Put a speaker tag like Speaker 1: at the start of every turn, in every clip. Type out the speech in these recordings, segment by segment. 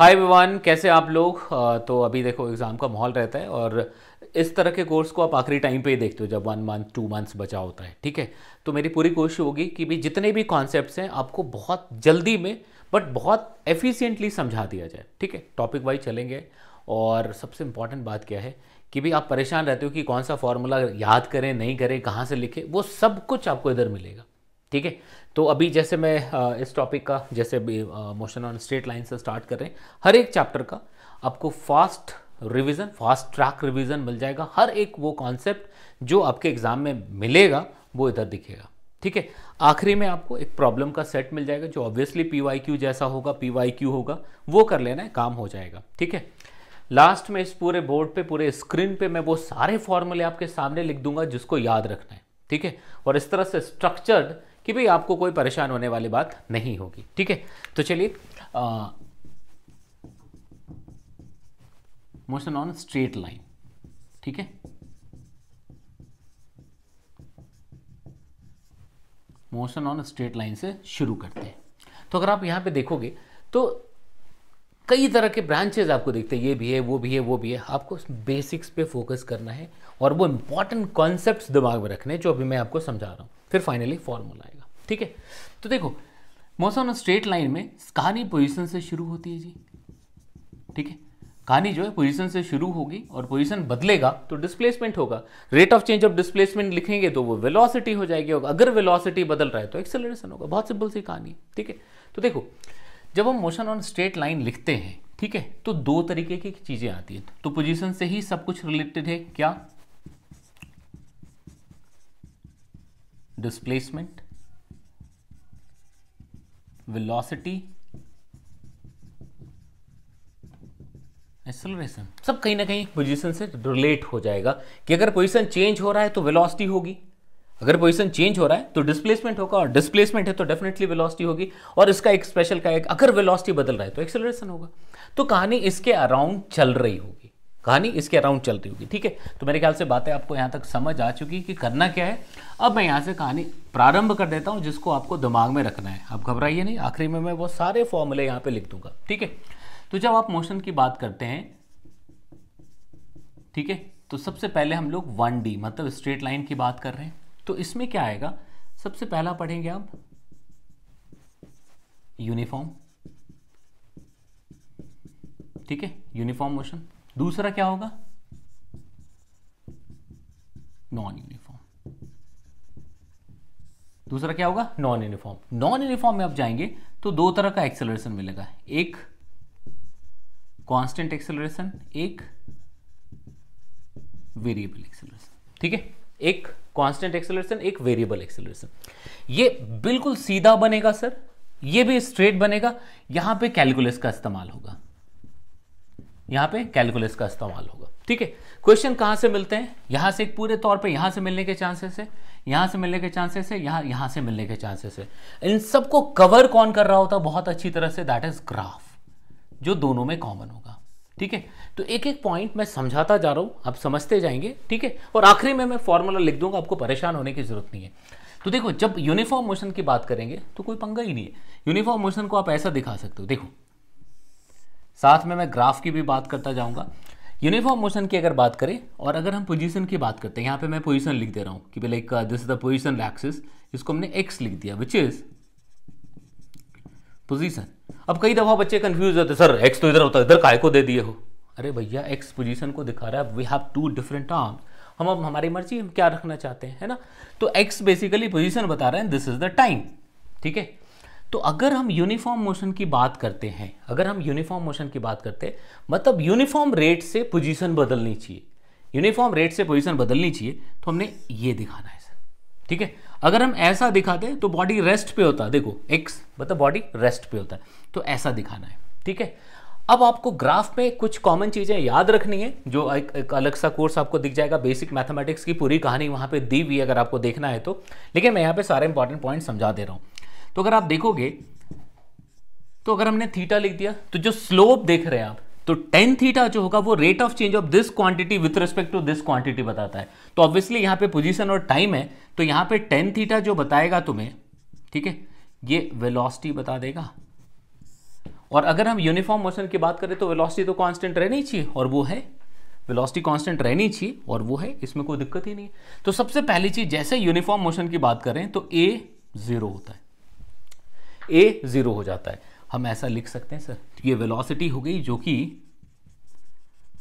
Speaker 1: हाय विवान कैसे आप लोग तो अभी देखो एग्ज़ाम का माहौल रहता है और इस तरह के कोर्स को आप आखिरी टाइम पे ही देखते हो जब वन मंथ टू मंथ्स बचा होता है ठीक है तो मेरी पूरी कोशिश होगी कि भी जितने भी कॉन्सेप्ट्स हैं आपको बहुत जल्दी में बट बहुत एफिशिएंटली समझा दिया जाए ठीक है टॉपिक वाइज चलेंगे और सबसे इम्पॉर्टेंट बात क्या है कि भी आप परेशान रहते हो कि कौन सा फॉर्मूला याद करें नहीं करें कहाँ से लिखें वो सब कुछ आपको इधर मिलेगा ठीक है तो अभी जैसे मैं इस टॉपिक का जैसे अभी मोशन ऑन स्ट्रेट लाइन से स्टार्ट कर रहे हैं हर एक चैप्टर का आपको fast revision fast track revision मिल जाएगा हर एक वो कॉन्सेप्ट जो आपके एग्जाम में मिलेगा वो इधर दिखेगा ठीक है आखिरी में आपको एक प्रॉब्लम का सेट मिल जाएगा जो ऑब्वियसली पी जैसा होगा पी होगा वो कर लेना है काम हो जाएगा ठीक है लास्ट में इस पूरे बोर्ड पे पूरे स्क्रीन पे मैं वो सारे फॉर्मूले आपके सामने लिख दूंगा जिसको याद रखना है ठीक है और इस तरह से स्ट्रक्चर्ड कि भाई आपको कोई परेशान होने वाली बात नहीं होगी ठीक है तो चलिए मोशन ऑन स्ट्रेट लाइन ठीक है मोशन ऑन स्ट्रेट लाइन से शुरू करते हैं तो अगर आप यहां पे देखोगे तो कई तरह के ब्रांचेज आपको देखते हैं ये भी है वो भी है वो भी है आपको बेसिक्स पे फोकस करना है और वो इंपॉर्टेंट कॉन्सेप्ट दिमाग में रखने जो अभी मैं आपको समझा रहा हूँ फिर फाइनली फॉर्मूला आएगा ठीक है तो देखो मौसम ना स्ट्रेट लाइन में कहानी पोजिशन से शुरू होती है जी ठीक है कहानी जो है पोजीशन से शुरू होगी और पोजीशन बदलेगा तो डिस्प्लेसमेंट होगा rate of change of displacement लिखेंगे तो वो वेलोसिटी हो जाएगी और अगर वेलोसिटी बदल रहा है तो एक्सेलरेशन होगा बहुत सिंपल सी कहानी ठीक है तो देखो जब हम मोशन ऑन स्ट्रेट लाइन लिखते हैं ठीक है तो दो तरीके की चीज़ें आती हैं तो पोजिशन से ही सब कुछ रिलेटेड है क्या डिस्प्लेसमेंट वेलोसिटी एक्सलरेशन सब कहीं ना कहीं पोजीशन से रिलेट हो जाएगा कि अगर पोजीशन चेंज हो रहा है तो वेलोसिटी होगी अगर पोजीशन चेंज हो रहा है तो डिस्प्लेसमेंट होगा और डिस्प्लेसमेंट है तो डेफिनेटली वेलोसिटी होगी और इसका एक स्पेशल का एक अगर वेलोसिटी बदल रहा है तो एक्सेलरेशन होगा तो कहानी इसके अराउंड चल रही होगी कहानी इसके अराउंड चल रही होगी ठीक है तो मेरे ख्याल से बातें आपको यहाँ तक समझ आ चुकी कि करना क्या है अब मैं यहाँ से कहानी प्रारंभ कर देता हूँ जिसको आपको दिमाग में रखना है आप घबराइए नहीं आखिरी में मैं वो सारे फॉर्मूले यहाँ पर लिख दूंगा ठीक है तो जब आप मोशन की बात करते हैं ठीक है तो सबसे पहले हम लोग वन डी मतलब स्ट्रेट लाइन की बात कर रहे हैं तो इसमें क्या आएगा सबसे पहला पढ़ेंगे आप यूनिफॉर्म ठीक है यूनिफॉर्म मोशन दूसरा क्या होगा नॉन यूनिफॉर्म दूसरा क्या होगा नॉन यूनिफॉर्म नॉन यूनिफॉर्म में आप जाएंगे तो दो तरह का एक्सेलरेशन मिलेगा एक कांस्टेंट एक्सेलरेशन एक वेरिएबल एक्सेलरेशन ठीक है एक कांस्टेंट एक्सेलरेशन एक वेरिएबल एक्सेलरेशन ये बिल्कुल सीधा बनेगा सर ये भी स्ट्रेट बनेगा यहां पे कैलकुलस का इस्तेमाल होगा यहां पे कैलकुलस का इस्तेमाल होगा ठीक है क्वेश्चन कहां से मिलते हैं यहां से एक पूरे तौर पे यहां से मिलने के चांसेस है यहां से मिलने के चांसेस है यहां यहां से मिलने के चांसेस है इन सबको कवर कौन कर रहा होता बहुत अच्छी तरह से दैट इज ग्राफ जो दोनों में कॉमन होगा ठीक है तो एक एक पॉइंट मैं समझाता जा रहा हूं आप समझते जाएंगे ठीक है और आखिरी में मैं फॉर्मूला लिख दूंगा आपको परेशान होने की जरूरत नहीं है तो देखो जब यूनिफॉर्म मोशन की बात करेंगे तो कोई पंगा ही नहीं है यूनिफॉर्म मोशन को आप ऐसा दिखा सकते हो देखो साथ में मैं ग्राफ की भी बात करता जाऊंगा यूनिफॉर्म मोशन की अगर बात करें और अगर हम पोजीशन की बात करते हैं यहाँ पे मैं पोजीशन लिख दे रहा हूँ कि like this is the position axis इसको हमने एक्स लिख दिया विच इज पोजीशन अब कई दफ़ा बच्चे कंफ्यूज होते सर एक्स तो इधर होता है इधर काय को दे दिए हो अरे भैया एक्स पोजीशन को दिखा रहा है we have two different arm हम अब हमारी मर्जी हम क्या रखना चाहते हैं है ना तो एक्स बेसिकली पोजिशन बता रहे हैं दिस इज द टाइम ठीक है तो अगर हम यूनिफॉर्म मोशन की बात करते हैं अगर हम यूनिफॉर्म मोशन की बात करते हैं मतलब यूनिफॉर्म रेट से पोजीशन बदलनी चाहिए यूनिफॉर्म रेट से पोजीशन बदलनी चाहिए तो हमने ये दिखाना है सर ठीक है अगर हम ऐसा दिखाते हैं तो बॉडी रेस्ट पे होता है देखो एक्स मतलब बॉडी रेस्ट पे होता है तो ऐसा दिखाना है ठीक है अब आपको ग्राफ में कुछ कॉमन चीज़ें याद रखनी है जो एक, एक अलग सा कोर्स आपको दिख जाएगा बेसिक मैथमेटिक्स की पूरी कहानी वहाँ पे दी हुई अगर आपको देखना है तो लेकिन मैं यहाँ पे सारे इंपॉर्टेंट पॉइंट समझा दे रहा हूँ तो अगर आप देखोगे तो अगर हमने थीटा लिख दिया तो जो स्लोप देख रहे हैं आप तो टेन थीटा जो होगा वो rate of change of this quantity with respect to this quantity बताता है तो ऑब्वियसली यहां पे पोजीशन और टाइम है तो यहां पे टेन थीटा जो बताएगा तुम्हें ठीक है ये वेलोसिटी बता देगा और अगर हम यूनिफॉर्म मोशन की बात करें तो वेलोसिटी तो कांस्टेंट रहनी चाहिए और वो है वेलोसिटी कांस्टेंट रहनी चाहिए और वो है इसमें कोई दिक्कत ही नहीं है तो सबसे पहली चीज जैसे यूनिफॉर्म मोशन की बात करें तो ए जीरो होता है ए ज़ीरो हो जाता है हम ऐसा लिख सकते हैं सर ये वेलोसिटी हो गई जो कि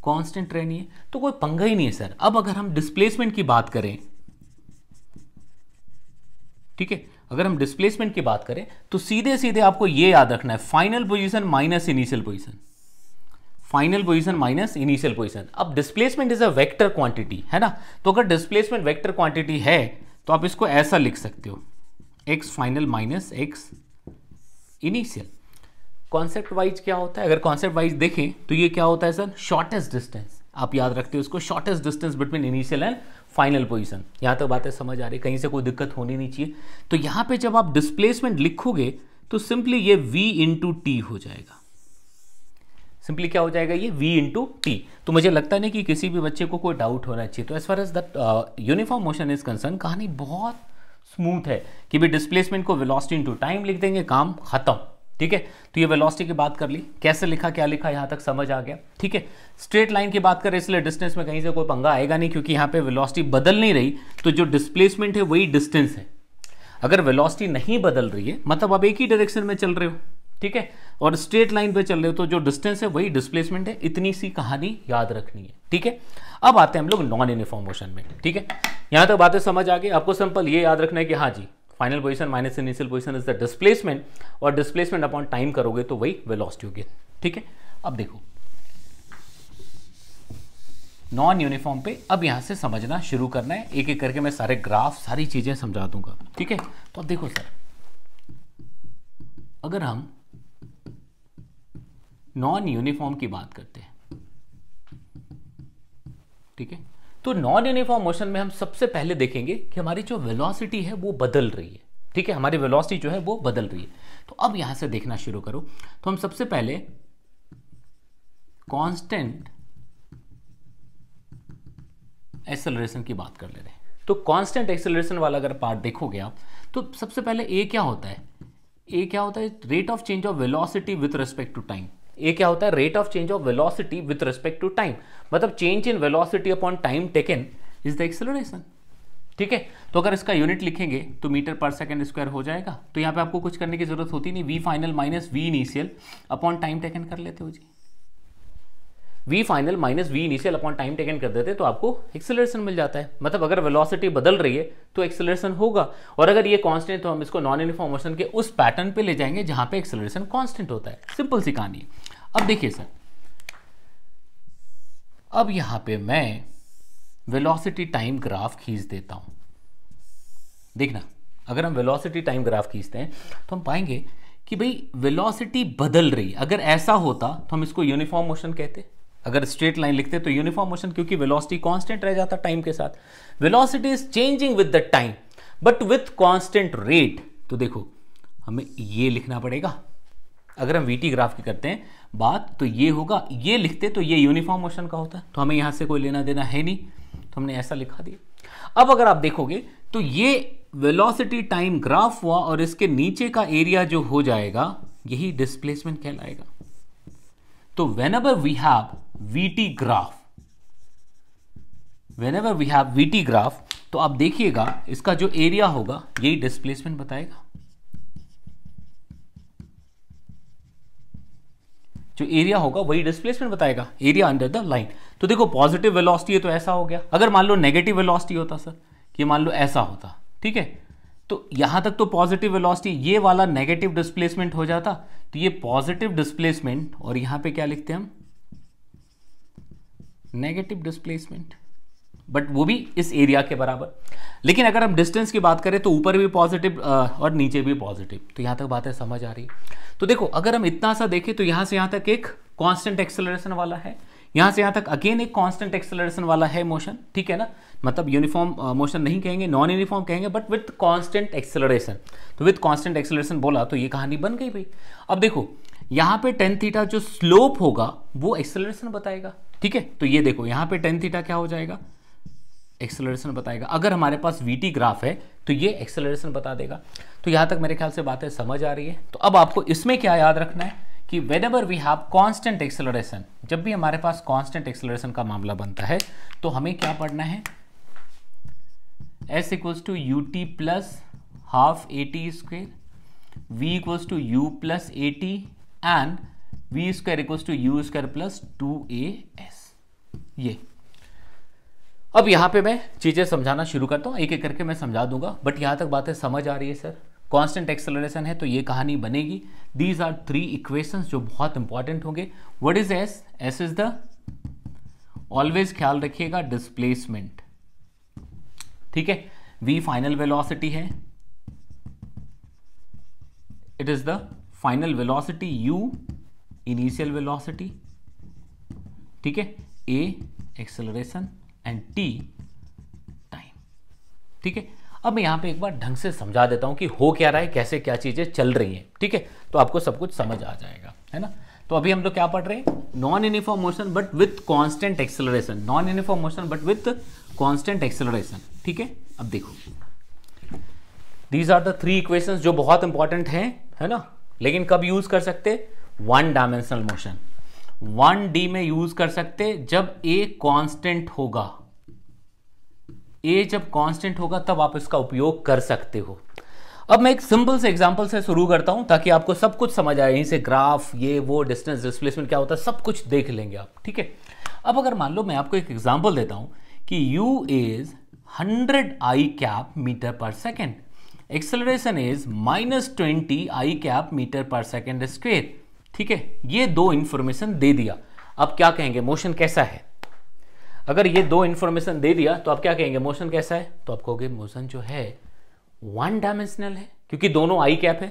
Speaker 1: कांस्टेंट रहनी है तो कोई पंगा ही नहीं है सर अब अगर हम डिस्प्लेसमेंट की बात करें ठीक है अगर हम डिस्प्लेसमेंट की बात करें तो सीधे सीधे आपको ये याद रखना है final position minus initial position final position minus initial position अब displacement is a vector quantity है ना तो अगर डिस्प्लेसमेंट वेक्टर क्वांटिटी है तो आप इसको ऐसा लिख सकते हो X final minus X initial concept wise क्या होता है अगर कॉन्सेप्ट वाइज देखें तो ये क्या होता है सर शॉर्टेस्ट डिस्टेंस आप याद रखते हो उसको shortest distance between initial and final position यहाँ तक तो बातें समझ आ रही कहीं से कोई दिक्कत होनी नहीं चाहिए तो यहाँ पे जब आप डिस्प्लेसमेंट लिखोगे तो सिंपली ये v इंटू टी हो जाएगा सिंपली क्या हो जाएगा ये v इंटू टी तो मुझे लगता नहीं कि किसी भी बच्चे को कोई डाउट होना चाहिए तो as far as that uniform motion is concern कहानी बहुत स्मूथ है कि भी डिस्प्लेसमेंट को वेलोसिटी इनटू टाइम लिख देंगे काम खत्म ठीक है तो ये वेलोसिटी की बात कर ली कैसे लिखा क्या लिखा यहाँ तक समझ आ गया ठीक है स्ट्रेट लाइन की बात करें इसलिए डिस्टेंस में कहीं से कोई पंगा आएगा नहीं क्योंकि यहाँ पे वेलोसिटी बदल नहीं रही तो जो डिस्प्लेसमेंट है वही डिस्टेंस है अगर वेलोसिटी नहीं बदल रही है मतलब आप एक ही डायरेक्शन में चल रहे हो ठीक है और स्ट्रेट लाइन पे चल रहे हो तो जो डिस्टेंस है वही डिस्प्लेसमेंट है इतनी सी कहानी याद रखनी है ठीक है अब आते हैं हम लोग नॉन यूनिफॉर्म मोशन में ठीक है यहां तक तो बातें समझ आ गई आपको सिंपल ये याद रखना है कि हाँ जी final position minus initial position is the displacement और डिस्प्लेसमेंट अपॉन टाइम करोगे तो वही वेलोसिटी होगी ठीक है अब देखो नॉन यूनिफॉर्म पे अब यहां से समझना शुरू करना है एक एक करके मैं सारे ग्राफ सारी चीज़ें समझा दूंगा ठीक है तो अब देखो सर अगर हम नॉन यूनिफॉर्म की बात करते हैं ठीक है तो नॉन यूनिफॉर्म मोशन में हम सबसे पहले देखेंगे कि हमारी जो वेलोसिटी है वो बदल रही है ठीक है हमारी वेलोसिटी जो है वो बदल रही है तो अब यहां से देखना शुरू करो तो हम सबसे पहले कांस्टेंट एक्सेलरेशन की बात कर ले रहे हैं तो कांस्टेंट एक्सेलरेशन वाला अगर पार्ट देखोगे आप तो सबसे पहले ए क्या होता है ए क्या होता है rate of change of velocity with respect to time ये क्या होता है rate of change of velocity with respect to time मतलब change in velocity upon time taken is the acceleration ठीक है तो अगर इसका यूनिट लिखेंगे तो मीटर पर सेकंड स्क्वायर हो जाएगा तो यहाँ पे आपको कुछ करने की जरूरत होती नहीं V final minus V initial upon time taken कर लेते हो जी V final minus V initial upon time taken कर देते तो आपको एक्सेलरेशन मिल जाता है मतलब अगर वेलोसिटी बदल रही है तो एक्सेलरेशन होगा और अगर ये कांस्टेंट तो हम इसको नॉन यूनिफॉर्म मोशन के उस पैटर्न पे ले जाएंगे जहां पे एक्सेलरेशन कांस्टेंट होता है सिंपल सी कहानी अब देखिए सर अब यहां पे मैं वेलोसिटी टाइम ग्राफ खींच देता हूं देखना अगर हम वेलोसिटी टाइम ग्राफ खींचते हैं तो हम पाएंगे कि भाई वेलोसिटी बदल रही अगर ऐसा होता तो हम इसको यूनिफॉर्म मोशन कहते अगर स्ट्रेट लाइन लिखते तो यूनिफॉर्म मोशन क्योंकि वेलोसिटी कांस्टेंट रह जाता टाइम के साथ velocity is changing with the time but with constant rate तो देखो हमें ये लिखना पड़ेगा अगर हम वीटी ग्राफ की करते हैं बात तो ये होगा ये लिखते तो ये यूनिफॉर्म मोशन का होता तो हमें यहाँ से कोई लेना देना है नहीं तो हमने ऐसा लिखा दिया अब अगर आप देखोगे तो ये वेलोसिटी टाइम ग्राफ हुआ और इसके नीचे का एरिया जो हो जाएगा यही डिस्प्लेसमेंट कहलाएगा तो whenever we have VT graph whenever we have VT graph तो आप देखिएगा इसका जो एरिया होगा यही डिस्प्लेसमेंट बताएगा जो एरिया होगा वही डिस्प्लेसमेंट बताएगा एरिया अंडर द लाइन तो देखो पॉजिटिव वेलोसिटी है तो ऐसा हो गया अगर मान लो नेगेटिव वेलोसिटी होता सर कि मान लो ऐसा होता ठीक है तो यहां तक तो पॉजिटिव वेलोसिटी ये वाला नेगेटिव डिस्प्लेसमेंट हो जाता तो ये पॉजिटिव डिस्प्लेसमेंट और यहां पे क्या लिखते हैं हम नेगेटिव डिस्प्लेसमेंट बट वो भी इस एरिया के बराबर लेकिन अगर हम डिस्टेंस की बात करें तो ऊपर भी पॉजिटिव और नीचे भी पॉजिटिव तो यहां तक बातें समझ आ रही है तो देखो अगर हम इतना सा देखें तो यहां से यहां तक एक कॉन्स्टेंट एक्सेलरेशन वाला है यहां से यहां तक अगेन एक कॉन्स्टेंट एक्सेलरेशन वाला है मोशन ठीक है ना मतलब यूनिफॉर्म मोशन नहीं कहेंगे नॉन यूनिफॉर्म कहेंगे बट विथ कॉन्स्टेंट एक्सेलरेशन तो विथ कॉन्स्टेंट एक्सेलरेशन बोला तो ये कहानी बन गई भाई अब देखो यहां पे टेन थीटा जो स्लोप होगा वो एक्सेलरेशन बताएगा ठीक है तो ये देखो यहां पे टेन थीटा क्या हो जाएगा एक्सेलरेशन बताएगा अगर हमारे पास वी टी ग्राफ है तो ये एक्सेलरेशन बता देगा तो यहाँ तक मेरे ख्याल से बातें समझ आ रही है तो अब आपको इसमें क्या याद रखना है कि whenever we have constant acceleration जब भी हमारे पास कॉन्स्टेंट एक्सेलरेशन का मामला बनता है तो हमें क्या पढ़ना है S equals to U T plus half A T square V equals to you plus A T and we square equals to you square plus two A S ये अब यहाँ पे मैं चीज़ें समझाना शुरू करता हूँ एक एक करके मैं समझा दूंगा बट यहाँ तक बातें समझ आ रही है सर कांस्टेंट एक्सेलरेशन है तो ये कहानी बनेगी दीज आर थ्री इक्वेशंस जो बहुत इंपॉर्टेंट होंगे what is S S is the always ख्याल रखिएगा डिस्प्लेसमेंट ठीक है वी फाइनल वेलोसिटी है it is the final velocity U initial velocity ठीक है A acceleration and T time ठीक है अब मैं यहां पे एक बार ढंग से समझा देता हूं कि हो क्या रहा है कैसे क्या चीज़ें चल रही हैं ठीक है तो आपको सब कुछ समझ आ जाएगा है ना तो अभी हम लोग क्या पढ़ रहे हैं non uniform motion but with constant acceleration non uniform motion but with constant acceleration ठीक है अब देखो दीज आर द थ्री जो बहुत इंपॉर्टेंट है, है ना लेकिन कब यूज कर सकते one dimensional motion one D में यूज कर सकते जब ए कांस्टेंट होगा ए जब कांस्टेंट होगा तब आप इसका उपयोग कर सकते हो अब मैं एक सिंपल से एग्जांपल से शुरू करता हूं ताकि आपको सब कुछ समझ आए यहीं से ग्राफ ये वो डिस्टेंस डिस्प्लेसमेंट क्या होता है सब कुछ देख लेंगे आप ठीक है अब अगर मान लो मैं आपको एक एग्जाम्पल देता हूं कि U is hundred I cap metre per second acceleration is minus twenty I cap metre per second square ठीक है ये दो इंफॉर्मेशन दे दिया अब क्या कहेंगे मोशन कैसा है अगर ये दो इंफॉर्मेशन दे दिया तो आप क्या कहेंगे मोशन कैसा है तो आप कहोगे मोशन जो है वन डायमेंशनल है क्योंकि दोनों आई कैप है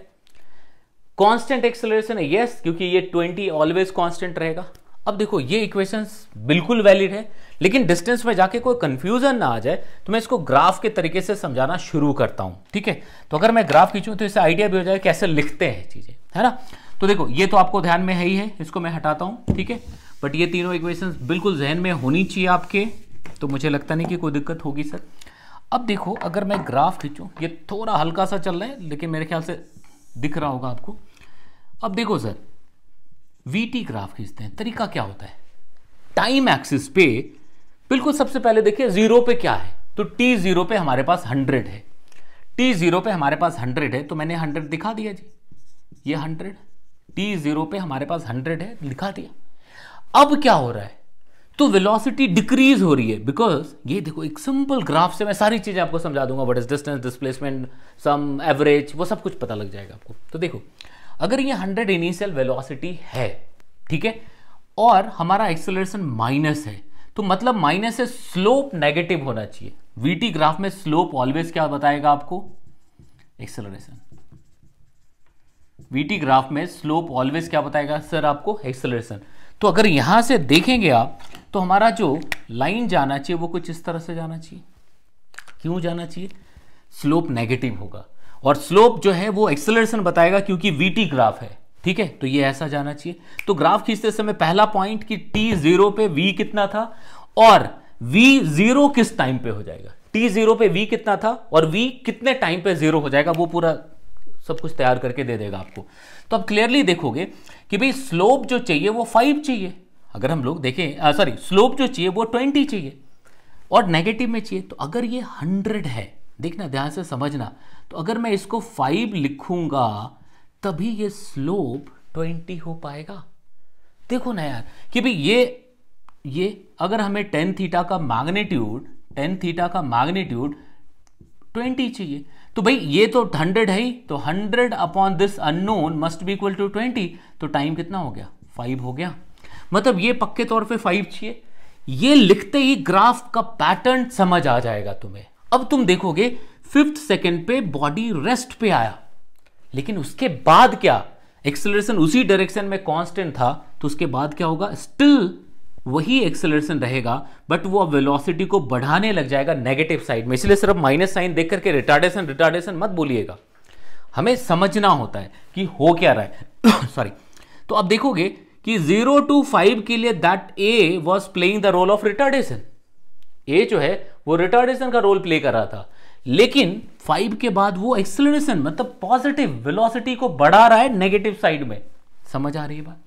Speaker 1: कांस्टेंट एक्सेलरेशन है यस क्योंकि ये 20 ऑलवेज कांस्टेंट रहेगा अब देखो ये इक्वेशंस बिल्कुल वैलिड है लेकिन डिस्टेंस में जाके कोई कंफ्यूजन ना आ जाए तो मैं इसको ग्राफ के तरीके से समझाना शुरू करता हूं ठीक है तो अगर मैं ग्राफ खींचूं तो इससे आइडिया भी हो जाए कैसे लिखते हैं चीजें है ना तो देखो ये तो आपको ध्यान में है ही है इसको मैं हटाता हूँ ठीक है बट ये तीनों इक्वेशन बिल्कुल जहन में होनी चाहिए आपके तो मुझे लगता नहीं कि कोई दिक्कत होगी सर अब देखो अगर मैं ग्राफ खींचूँ ये थोड़ा हल्का सा चल रहा है लेकिन मेरे ख्याल से दिख रहा होगा आपको अब देखो सर वीटी ग्राफ खींचते हैं तरीका क्या होता है टाइम एक्सिस पे बिल्कुल सबसे पहले देखिए जीरो पे क्या है तो टी जीरो पे हमारे पास हंड्रेड है टी जीरो पे हमारे पास हंड्रेड है तो मैंने हंड्रेड दिखा दिया जी ये हंड्रेड टी जीरो पे हमारे पास हंड्रेड है लिखा दिया अब क्या हो रहा है तो वेलोसिटी डिक्रीज हो रही है बिकॉज ये देखो एक सिंपल ग्राफ से मैं सारी चीज़ें आपको समझा दूंगा what is distance displacement some average वो सब कुछ पता लग जाएगा आपको तो देखो अगर ये हंड्रेड इनिशियल वेलोसिटी है ठीक है और हमारा एक्सेलरेशन माइनस है तो मतलब माइनस है स्लोप नेगेटिव होना चाहिए वीटी ग्राफ में स्लोप ऑलवेज क्या बताएगा आपको एक्सेलरेशन वीटी ग्राफ में स्लोप ऑलवेज क्या बताएगा सर आपको एक्सेलरेशन तो अगर यहां से देखेंगे आप तो हमारा जो लाइन जाना चाहिए वो कुछ इस तरह से जाना चाहिए क्यों जाना चाहिए स्लोप नेगेटिव होगा और स्लोप जो है वो एक्सेलरेशन बताएगा क्योंकि वीटी ग्राफ है ठीक है तो ये ऐसा जाना चाहिए तो ग्राफ खींचते समय पहला पॉइंट कि टी जीरो पे वी कितना था और वी जीरो किस टाइम पे हो जाएगा टी जीरो पे वी कितना था और वी कितने टाइम पे जीरो हो जाएगा वो पूरा सब कुछ तैयार करके दे देगा आपको तो आप क्लियरली देखोगे कि भाई स्लोप जो चाहिए वो फाइव चाहिए अगर हम लोग देखें सॉरी स्लोप जो चाहिए वो ट्वेंटी चाहिए और नेगेटिव में चाहिए तो अगर ये हंड्रेड है देखना ध्यान से समझना तो अगर मैं इसको फाइव लिखूंगा तभी ये स्लोप ट्वेंटी हो पाएगा देखो ना यार कि भाई ये ये अगर हमें टेन थीटा का मैग्नीट्यूड टेन थीटा का मैग्नीट्यूड ट्वेंटी चाहिए तो भाई ये तो हंड्रेड है ही तो hundred upon this unknown must be equal to twenty तो टाइम कितना हो गया फाइव हो गया मतलब ये पक्के तौर पे फाइव चाहिए ये लिखते ही ग्राफ का पैटर्न समझ आ जाएगा तुम्हें अब तुम देखोगे फिफ्थ सेकेंड पे बॉडी रेस्ट पे आया लेकिन उसके बाद क्या एक्सेलरेशन उसी डायरेक्शन में कांस्टेंट था तो उसके बाद क्या होगा स्टिल वही एक्सेलरेशन रहेगा बट वो अब वेलोसिटी को बढ़ाने लग जाएगा नेगेटिव साइड में इसलिए सिर्फ माइनस साइन देख करके रिटार्डेशन रिटार्डेशन मत बोलिएगा हमें समझना होता है कि हो क्या रहा है सॉरी तो अब देखोगे कि जीरो टू फाइव के लिए that a was playing the role of retardation a जो है वो रिटार्डेशन का रोल प्ले कर रहा था लेकिन फाइव के बाद वो एक्सलेशन मतलब पॉजिटिव वेलोसिटी को बढ़ा रहा है नेगेटिव साइड में समझ आ रही है बात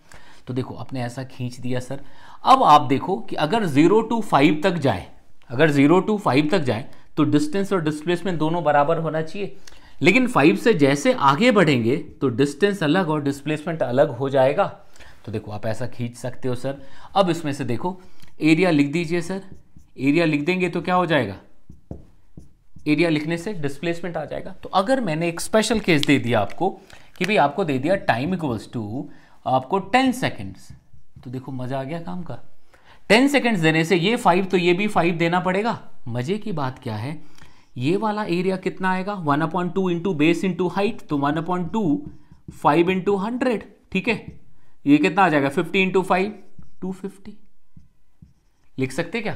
Speaker 1: तो देखो आपने ऐसा खींच दिया सर अब आप देखो कि अगर जीरो टू फाइव तक जाए अगर जीरो टू फाइव तक जाए तो डिस्टेंस और डिस्प्लेसमेंट दोनों बराबर होना चाहिए लेकिन फाइव से जैसे आगे बढ़ेंगे तो डिस्टेंस अलग और डिस्प्लेसमेंट अलग हो जाएगा तो देखो आप ऐसा खींच सकते हो सर अब इसमें से देखो एरिया लिख दीजिए सर एरिया लिख देंगे तो क्या हो जाएगा एरिया लिखने से डिस्प्लेसमेंट आ जाएगा तो अगर मैंने एक स्पेशल केस दे दिया आपको कि भाई आपको दे दिया टाइम इक्वल्स टू आपको टेन सेकेंड्स तो देखो मजा आ गया काम का टेन सेकेंड्स देने से ये फाइव तो ये भी फाइव देना पड़ेगा मजे की बात क्या है ये वाला एरिया कितना आएगा one upon two into base into height तो one upon two five into hundred ठीक है ये कितना आ जाएगा fifty into five two fifty लिख सकते क्या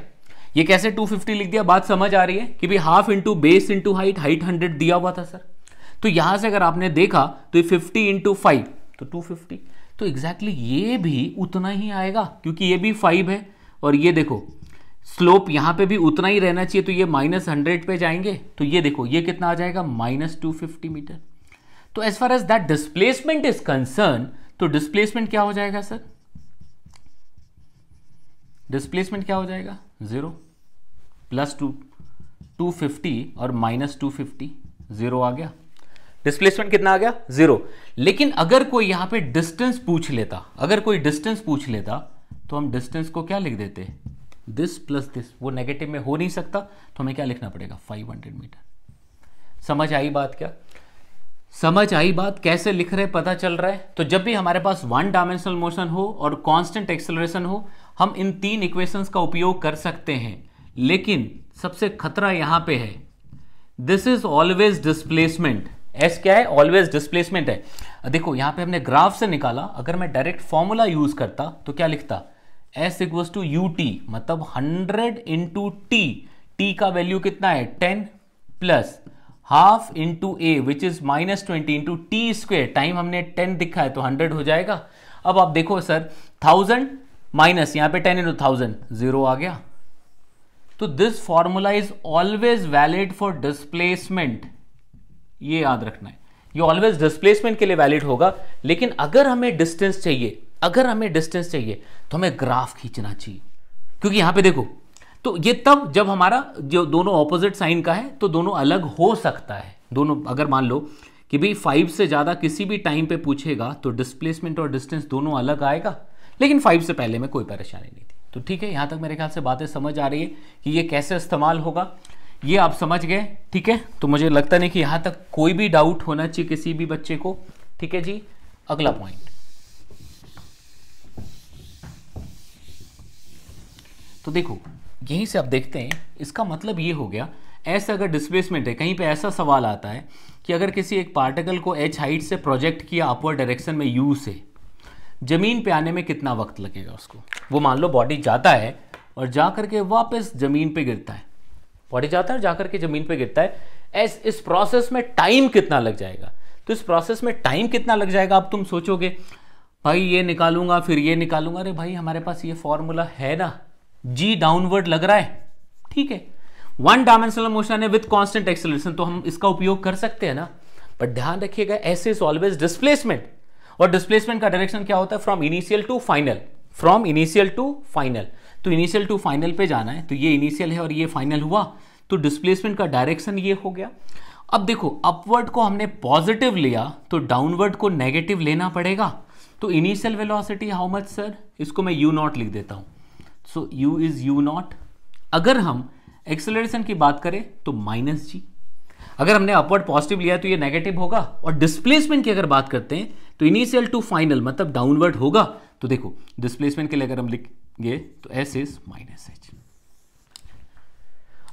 Speaker 1: ये कैसे टू फिफ्टी लिख दिया बात समझ आ रही है कि भाई half into base into height height hundred दिया हुआ था सर तो यहां से अगर आपने देखा तो ये 50 इंटू फाइव तो टू फिफ्टी तो एग्जैक्टली exactly ये भी उतना ही आएगा क्योंकि ये भी फाइव है और ये देखो स्लोप यहाँ पे भी उतना ही रहना चाहिए तो ये माइनस हंड्रेड पे जाएंगे तो ये देखो ये कितना आ जाएगा माइनस टू फिफ्टी मीटर तो as far as that displacement is concern तो डिस्प्लेसमेंट क्या हो जाएगा सर डिस्प्लेसमेंट क्या हो जाएगा zero plus two two fifty और माइनस टू फिफ्टी जीरो आ गया डिस्प्लेसमेंट कितना आ गया जीरो लेकिन अगर कोई यहां पे डिस्टेंस पूछ लेता अगर कोई डिस्टेंस पूछ लेता तो हम डिस्टेंस को क्या लिख देते दिस प्लस दिस वो नेगेटिव में हो नहीं सकता तो हमें क्या लिखना पड़ेगा 500 मीटर समझ आई बात क्या समझ आई बात कैसे लिख रहे पता चल रहा है तो जब भी हमारे पास वन डायमेंशनल मोशन हो और कांस्टेंट एक्सेलरेशन हो हम इन तीन इक्वेशंस का उपयोग कर सकते हैं लेकिन सबसे खतरा यहां पे है this is always displacement S क्या है ऑलवेज डिस्प्लेसमेंट है देखो यहां पे हमने ग्राफ से निकाला अगर मैं डायरेक्ट फॉर्मूला यूज करता तो क्या लिखता S equals to you t मतलब हंड्रेड इंटू टी टी का वैल्यू कितना है ten plus half into a which is minus twenty into t square time हमने टेन दिखा है तो हंड्रेड हो जाएगा अब आप देखो सर थाउजेंड माइनस यहां पे टेन इंटू थाउजेंड जीरो आ गया तो this formula is always valid for displacement ये याद रखना है ये ऑलवेज डिस्प्लेसमेंट के लिए वैलिड होगा लेकिन अगर हमें डिस्टेंस चाहिए अगर हमें डिस्टेंस चाहिए तो हमें ग्राफ खींचना चाहिए क्योंकि यहां पे देखो तो ये तब जब हमारा जो दोनों ऑपोजिट साइन का है तो दोनों अलग हो सकता है दोनों अगर मान लो कि भाई फाइव से ज़्यादा किसी भी टाइम पे पूछेगा तो डिस्प्लेसमेंट और डिस्टेंस दोनों अलग आएगा लेकिन फाइव से पहले में कोई परेशानी नहीं थी तो ठीक है यहां तक मेरे ख्याल से बातें समझ आ रही है कि ये कैसे इस्तेमाल होगा ये आप समझ गए ठीक है तो मुझे लगता नहीं कि यहाँ तक कोई भी डाउट होना चाहिए किसी भी बच्चे को ठीक है जी अगला पॉइंट तो देखो यहीं से आप देखते हैं इसका मतलब ये हो गया ऐसा अगर डिस्प्लेसमेंट है कहीं पे ऐसा सवाल आता है कि अगर किसी एक पार्टिकल को एच हाइट से प्रोजेक्ट किया अपवर डायरेक्शन में यू से ज़मीन पे आने में कितना वक्त लगेगा उसको वो मान लो बॉडी जाता है और जा करके वापस ज़मीन पे गिरता है पढ़ जाता है और जाकर के ज़मीन पर गिरता है एस इस प्रोसेस में टाइम कितना लग जाएगा तो इस प्रोसेस में टाइम कितना लग जाएगा अब तुम सोचोगे भाई ये निकालूंगा फिर ये निकालूंगा अरे भाई हमारे पास ये फॉर्मूला है ना जी डाउनवर्ड लग रहा है ठीक है वन डायमेंशनल मोशन है विथ कांस्टेंट एक्सेलरेशन तो हम इसका उपयोग कर सकते हैं ना बट ध्यान रखिएगा एस इज ऑलवेज डिस्प्लेसमेंट और डिस्प्लेसमेंट का डायरेक्शन क्या होता है from initial to final from initial to final तो इनिशियल टू फाइनल पे जाना है तो ये इनिशियल है और ये फाइनल हुआ तो डिस्प्लेसमेंट का डायरेक्शन ये हो गया अब देखो अपवर्ड को हमने पॉजिटिव लिया तो डाउनवर्ड को नेगेटिव लेना पड़ेगा तो initial velocity how much sir इसको मैं यू नॉट लिख देता हूं so u is u not अगर हम एक्सेलरेशन की बात करें तो माइनस जी अगर हमने अपवर्ड पॉजिटिव लिया तो ये नेगेटिव होगा और डिस्प्लेसमेंट की अगर बात करते हैं तो इनिशियल टू फाइनल मतलब डाउनवर्ड होगा तो देखो डिस्प्लेसमेंट के लिए अगर हम लिखेंगे तो एस इज माइनस एच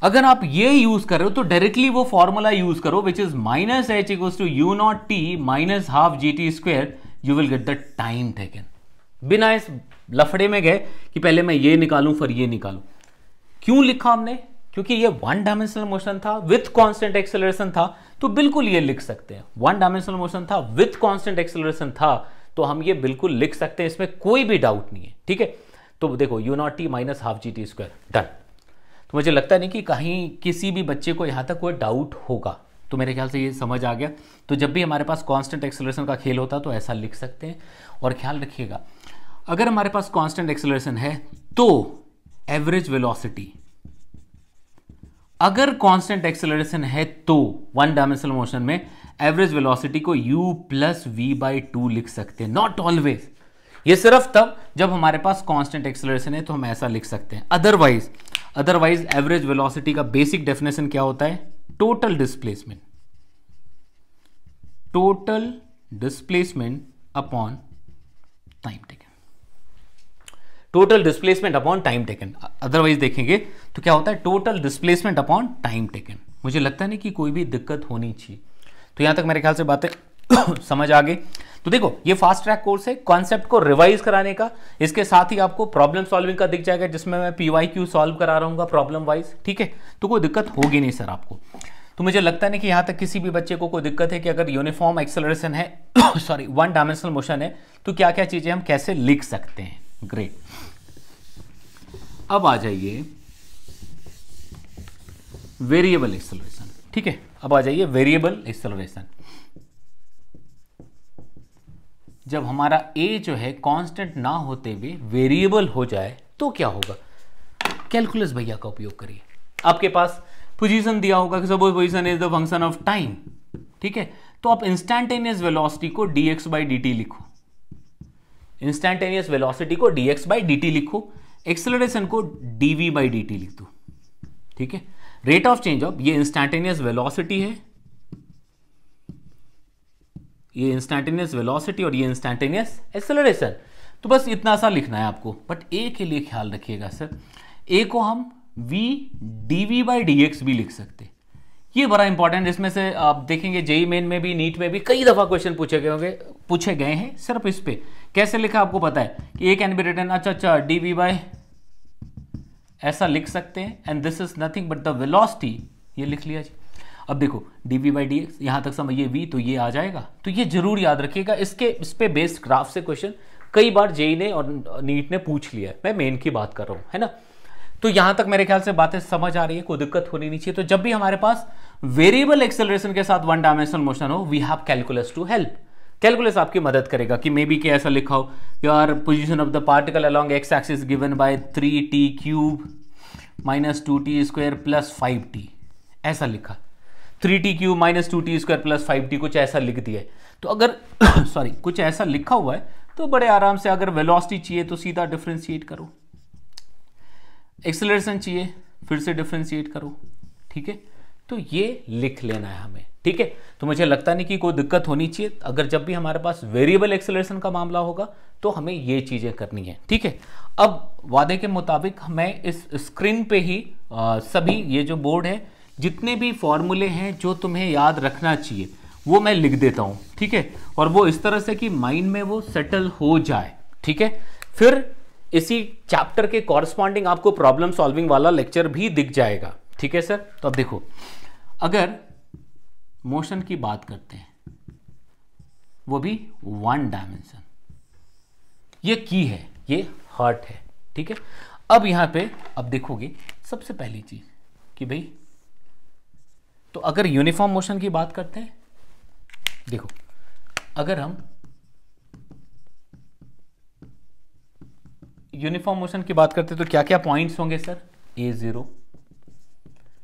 Speaker 1: अगर आप ये यूज कर रहे हो तो डायरेक्टली वो फॉर्मूला यूज करो which is minus h equals to u not t minus half g t square you will get the time taken बिना इस लफड़े में गए कि पहले मैं ये निकालूं फिर ये निकालूं क्यों लिखा हमने क्योंकि ये वन डायमेंशनल मोशन था विथ कांस्टेंट एक्सेलरेशन था तो बिल्कुल ये लिख सकते हैं वन डायमेंशनल मोशन था विथ कांस्टेंट एक्सेलरेशन था तो हम ये बिल्कुल लिख सकते हैं इसमें कोई भी डाउट नहीं है ठीक है तो देखो u not t minus half g t square done तो मुझे लगता नहीं कि कहीं किसी भी बच्चे को यहाँ तक कोई डाउट होगा तो मेरे ख्याल से ये समझ आ गया तो जब भी हमारे पास कांस्टेंट एक्सेलरेशन का खेल होता तो ऐसा लिख सकते हैं और ख्याल रखिएगा अगर हमारे पास कांस्टेंट एक्सेलरेशन है तो एवरेज वेलोसिटी अगर कांस्टेंट एक्सेलरेशन है तो वन डायमेंशनल मोशन में एवरेज वेलोसिटी को u plus v by two लिख सकते हैं नॉट ऑलवेज ये सिर्फ तब जब हमारे पास कांस्टेंट एक्सेलरेशन है तो हम ऐसा लिख सकते हैं अदरवाइज अदरवाइज एवरेज वेलोसिटी का बेसिक डेफिनेशन क्या होता है total displacement total displacement upon time taken total displacement upon time taken otherwise देखेंगे तो क्या होता है total displacement upon time taken मुझे लगता नहीं कि कोई भी दिक्कत होनी चाहिए तो यहां तक मेरे ख्याल से बातें समझ आ गई तो देखो ये फास्ट ट्रैक कोर्स है कॉन्सेप्ट को रिवाइज कराने का इसके साथ ही आपको प्रॉब्लम सॉल्विंग का दिख जाएगा जिसमें मैं पीवाई क्यू सॉल्व करा रहा हूँ प्रॉब्लम वाइज ठीक है तो कोई दिक्कत होगी नहीं सर आपको तो मुझे लगता नहीं कि यहाँ तक किसी भी बच्चे को कोई दिक्कत है कि अगर यूनिफॉर्म एक्सेलरेशन है सॉरी वन डायमेंशनल मोशन है तो क्या क्या चीज़ें हम कैसे लिख सकते हैं ग्रेट अब आ जाइए वेरिएबल एक्सेलरेशन ठीक है अब आ जाइए वेरिएबल एक्सेलरेशन जब हमारा ए जो है कांस्टेंट ना होते हुए वेरिएबल हो जाए तो क्या होगा कैलकुलस भैया का उपयोग करिए आपके पास पोजीशन दिया होगा कि suppose position is the function of time ठीक है तो आप इंस्टेंटेनियस वेलोसिटी को डीएक्स बाई डी टी लिखो इंस्टेंटेनियस वेलोसिटी को डीएक्स बाई डी टी लिखो एक्सलरेशन को d v by d t लिख दो ठीक है रेट ऑफ चेंज ऑफ ये इंस्टेंटेनियस वेलोसिटी है ये इंस्टेंटेनियस वेलोसिटी और ये इंस्टेंटेनियस एक्सेलरेशन तो बस इतना सा लिखना है आपको बट ए के लिए ख्याल रखिएगा सर ए को हम v d v by d x भी लिख सकते ये बड़ा इंपॉर्टेंट इसमें से आप देखेंगे जेई मेन e में भी नीट में भी कई दफ़ा क्वेश्चन पूछे गए होंगे पूछे गए हैं सिर्फ इस पर कैसे लिखा आपको पता है कि ए कैन बी रिटर्न अच्छा अच्छा डी वी बाई ऐसा लिख सकते हैं and this is nothing but the velocity ये लिख लिया जी अब देखो d v by d x यहाँ तक समझिए वी तो ये आ जाएगा तो ये जरूर याद रखिएगा इसके इस पर बेस्ड ग्राफ से क्वेश्चन कई बार जेई ने और नीट ने पूछ लिया है मैं मेन की बात कर रहा हूँ है ना तो यहां तक मेरे ख्याल से बातें समझ आ रही है कोई दिक्कत होनी नहीं चाहिए तो जब भी हमारे पास वेरिएबल एक्सेलरेशन के साथ वन डायमेंशनल मोशन हो we have calculus to help calculus आपकी मदद करेगा कि मे बी के ऐसा लिखा हो your position of the particle along x axis given by three t cube minus two t square plus five t ऐसा लिखा three t cube minus two t square plus five t कुछ ऐसा लिख दिया है तो अगर सॉरी कुछ ऐसा लिखा हुआ है तो बड़े आराम से अगर वेलोसिटी चाहिए तो सीधा डिफ्रेंशिएट करो एक्सेलरेशन चाहिए फिर से डिफ्रेंशिएट करो ठीक है तो ये लिख लेना है हमें ठीक है तो मुझे लगता नहीं कि कोई दिक्कत होनी चाहिए अगर जब भी हमारे पास वेरिएबल एक्सेलरेशन का मामला होगा तो हमें ये चीज़ें करनी है ठीक है अब वादे के मुताबिक मैं इस स्क्रीन पे ही आ, सभी ये जो बोर्ड है जितने भी फॉर्मूले हैं जो तुम्हें याद रखना चाहिए वो मैं लिख देता हूँ ठीक है और वो इस तरह से कि माइंड में वो सेटल हो जाए ठीक है फिर इसी चैप्टर के कॉरस्पॉन्डिंग आपको प्रॉब्लम सॉल्विंग वाला लेक्चर भी दिख जाएगा ठीक है सर तो अब देखो अगर मोशन की बात करते हैं वो भी वन डायमेंशन ये की है ये हर्ट है ठीक है अब यहां पे अब देखोगे सबसे पहली चीज कि भाई तो अगर यूनिफॉर्म मोशन की बात करते हैं देखो अगर हम यूनिफॉर्म मोशन की बात करते हैं तो क्या क्या पॉइंट्स होंगे सर ए जीरो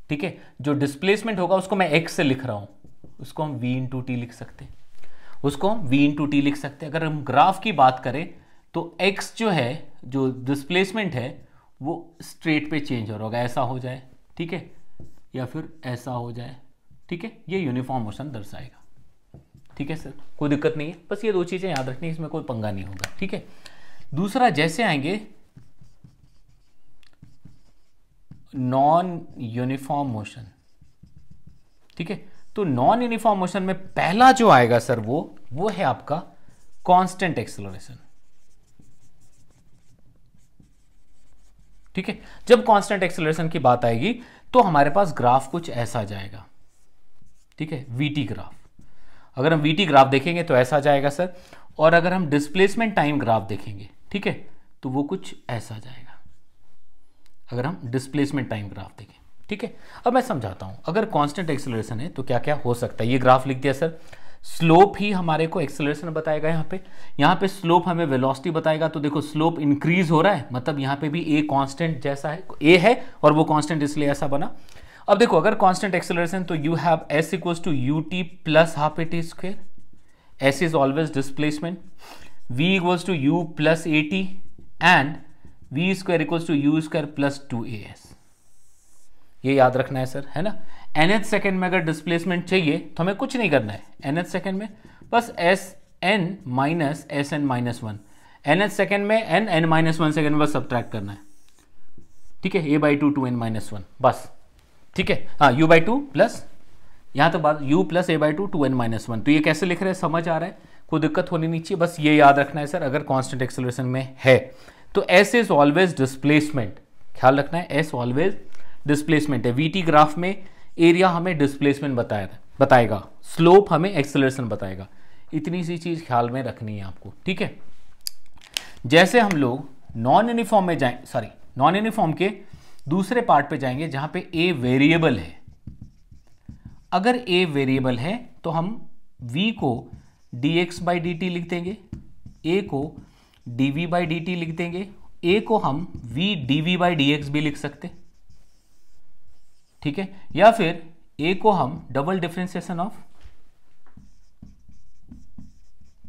Speaker 1: ठीक है जो डिस्प्लेसमेंट होगा उसको मैं एक्स से लिख रहा हूं उसको हम वी इंटू टी लिख सकते हैं उसको हम वी इंटू टी लिख सकते हैं अगर हम ग्राफ की बात करें तो एक्स जो है जो डिस्प्लेसमेंट है वो स्ट्रेट पे चेंज हो रहा होगा ऐसा हो जाए ठीक है या फिर ऐसा हो जाए ठीक है ये यूनिफॉर्म मोशन दर्शाएगा ठीक है सर कोई दिक्कत नहीं है बस ये दो चीज़ें याद रखनी इसमें कोई पंगा नहीं होगा ठीक है दूसरा जैसे आएंगे नॉन यूनिफॉर्म मोशन ठीक है तो नॉन यूनिफॉर्म मोशन में पहला जो आएगा सर वो वो है आपका कांस्टेंट एक्सेलरेशन ठीक है जब कांस्टेंट एक्सेलरेशन की बात आएगी तो हमारे पास ग्राफ कुछ ऐसा जाएगा ठीक है वीटी ग्राफ अगर हम वीटी ग्राफ देखेंगे तो ऐसा जाएगा सर और अगर हम डिस्प्लेसमेंट टाइम ग्राफ देखेंगे ठीक है तो वो कुछ ऐसा जाएगा अगर हम डिस्प्लेसमेंट टाइम ग्राफ देखें ठीक है अब मैं समझाता हूं अगर कांस्टेंट एक्सेलरेशन है तो क्या क्या हो सकता है ये ग्राफ लिख दिया सर स्लोप ही हमारे को एक्सेलरेशन बताएगा यहाँ पे यहाँ पे स्लोप हमें वेलोसिटी बताएगा तो देखो स्लोप इंक्रीज हो रहा है मतलब यहाँ पे भी ए कांस्टेंट जैसा है ए है और वो कांस्टेंट इसलिए ऐसा बना अब देखो अगर कांस्टेंट एक्सेलरेशन तो you have S equals to U T plus half A T square S is always displacement v equals to you plus A T and we square equals to you square plus two A S ये याद रखना है sir है ना N h second में अगर displacement चाहिए तो हमें कुछ नहीं करना है एन एच सेकेंड में बस S n minus S n minus one n h second में n n minus one second में बस सब्ट्रैक्ट करना है ठीक है a by two two n minus one बस ठीक है हाँ यू बाई टू प्लस यहाँ तो बात u plus a by two two n minus one तो ये कैसे लिख रहे हैं समझ आ रहा है कोई दिक्कत होनी नहीं चाहिए बस ये याद रखना है सर अगर कॉन्स्टेंट एक्सेलरेशन में है तो एस इज ऑलवेज डिस्प्लेसमेंट ख्याल रखना है एस ऑलवेज डिस्प्लेसमेंट है वीटी ग्राफ में एरिया हमें डिस्प्लेसमेंट बताया था बताएगा स्लोप हमें एक्सेलरेशन बताएगा इतनी सी चीज़ ख्याल में रखनी है आपको ठीक है जैसे हम लोग नॉन यूनिफॉर्म में जाए सॉरी नॉन यूनिफॉर्म के दूसरे पार्ट पे जाएंगे जहां पे ए वेरिएबल है अगर ए वेरिएबल है तो हम वी को d x by d t लिख देंगे ए को d v by d t लिख देंगे ए को हम v d v by d x भी लिख सकते हैं ठीक है या फिर ए को हम डबल डिफ्रेंसिएशन ऑफ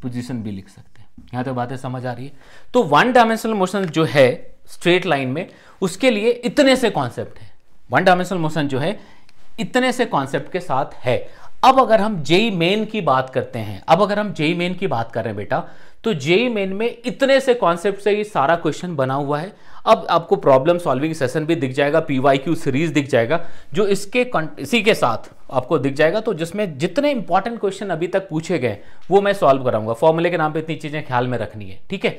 Speaker 1: पोजीशन बी लिख सकते हैं यहां तक तो बातें समझ आ रही है तो वन डायमेंशनल मोशन जो है स्ट्रेट लाइन में उसके लिए इतने से कॉन्सेप्ट है वन डायमेंशनल मोशन जो है इतने से कॉन्सेप्ट के साथ है अब अगर हम जेई मेन की बात करते हैं अब अगर हम जेई मेन की बात कर रहे हैं बेटा तो जेई मेन में इतने से कॉन्सेप्ट से ये सारा क्वेश्चन बना हुआ है अब आपको प्रॉब्लम सॉल्विंग सेशन भी दिख जाएगा पी सीरीज दिख जाएगा जो इसके इसी के साथ आपको दिख जाएगा तो जिसमें जितने इंपॉर्टेंट क्वेश्चन अभी तक पूछे गए वो मैं सॉल्व कराऊंगा फॉर्मूले के नाम पे इतनी चीज़ें ख्याल में रखनी है ठीक है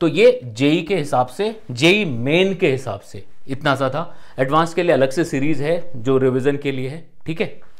Speaker 1: तो ये जेई e के हिसाब से जेई मेन e के हिसाब से इतना सा था एडवांस के लिए अलग से सीरीज है जो रिविजन के लिए है ठीक है